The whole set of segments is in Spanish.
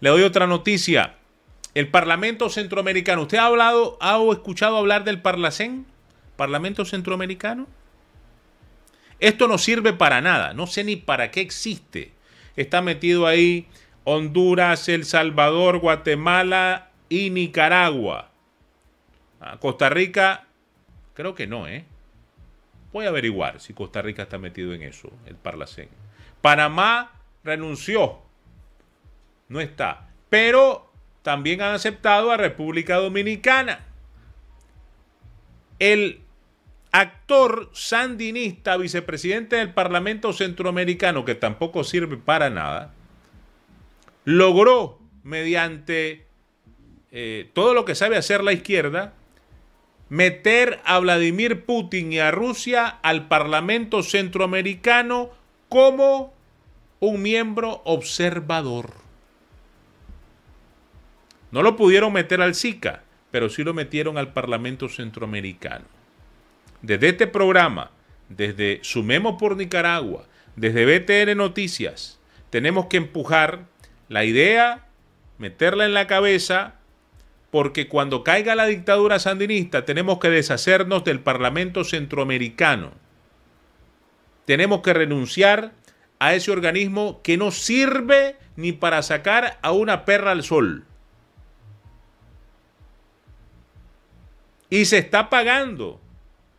Le doy otra noticia. El Parlamento Centroamericano. ¿Usted ha hablado ha, o escuchado hablar del Parlacén? Parlamento Centroamericano. Esto no sirve para nada. No sé ni para qué existe. Está metido ahí Honduras, El Salvador, Guatemala y Nicaragua. Ah, Costa Rica, creo que no, ¿eh? Voy a averiguar si Costa Rica está metido en eso, el Parlacén. Panamá renunció no está. Pero también han aceptado a República Dominicana. El actor sandinista, vicepresidente del Parlamento Centroamericano, que tampoco sirve para nada, logró mediante eh, todo lo que sabe hacer la izquierda, meter a Vladimir Putin y a Rusia al Parlamento Centroamericano como un miembro observador. No lo pudieron meter al SICA, pero sí lo metieron al Parlamento Centroamericano. Desde este programa, desde Sumemos por Nicaragua, desde BTN Noticias, tenemos que empujar la idea, meterla en la cabeza, porque cuando caiga la dictadura sandinista tenemos que deshacernos del Parlamento Centroamericano. Tenemos que renunciar a ese organismo que no sirve ni para sacar a una perra al sol. Y se está pagando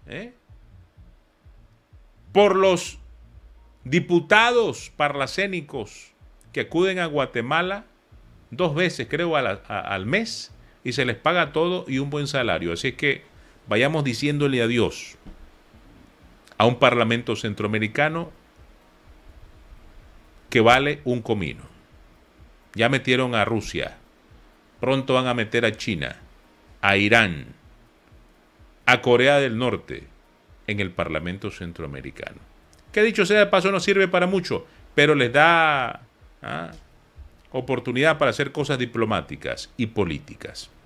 ¿eh? por los diputados parlacénicos que acuden a Guatemala dos veces, creo, al mes y se les paga todo y un buen salario. Así es que vayamos diciéndole adiós a un parlamento centroamericano que vale un comino. Ya metieron a Rusia, pronto van a meter a China, a Irán, a Corea del Norte en el Parlamento Centroamericano. Que dicho sea de paso no sirve para mucho, pero les da ah, oportunidad para hacer cosas diplomáticas y políticas.